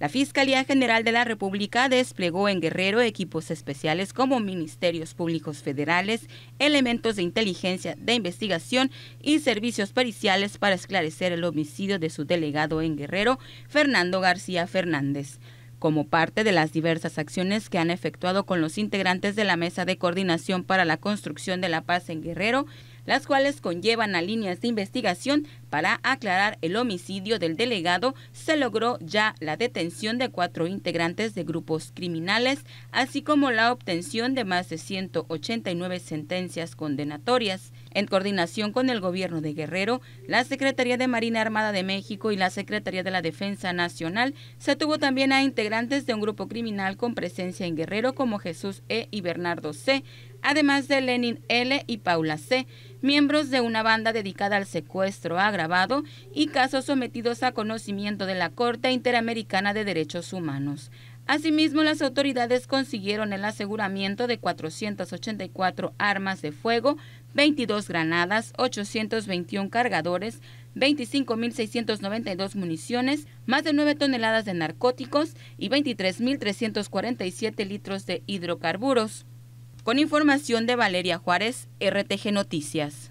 La Fiscalía General de la República desplegó en Guerrero equipos especiales como Ministerios Públicos Federales, elementos de inteligencia, de investigación y servicios periciales para esclarecer el homicidio de su delegado en Guerrero, Fernando García Fernández. Como parte de las diversas acciones que han efectuado con los integrantes de la Mesa de Coordinación para la Construcción de la Paz en Guerrero, las cuales conllevan a líneas de investigación para aclarar el homicidio del delegado, se logró ya la detención de cuatro integrantes de grupos criminales, así como la obtención de más de 189 sentencias condenatorias. En coordinación con el gobierno de Guerrero, la Secretaría de Marina Armada de México y la Secretaría de la Defensa Nacional se tuvo también a integrantes de un grupo criminal con presencia en Guerrero como Jesús E. y Bernardo C., además de Lenin L. y Paula C., miembros de una banda dedicada al secuestro agravado y casos sometidos a conocimiento de la Corte Interamericana de Derechos Humanos. Asimismo, las autoridades consiguieron el aseguramiento de 484 armas de fuego, 22 granadas, 821 cargadores, 25.692 municiones, más de 9 toneladas de narcóticos y 23.347 litros de hidrocarburos. Con información de Valeria Juárez, RTG Noticias.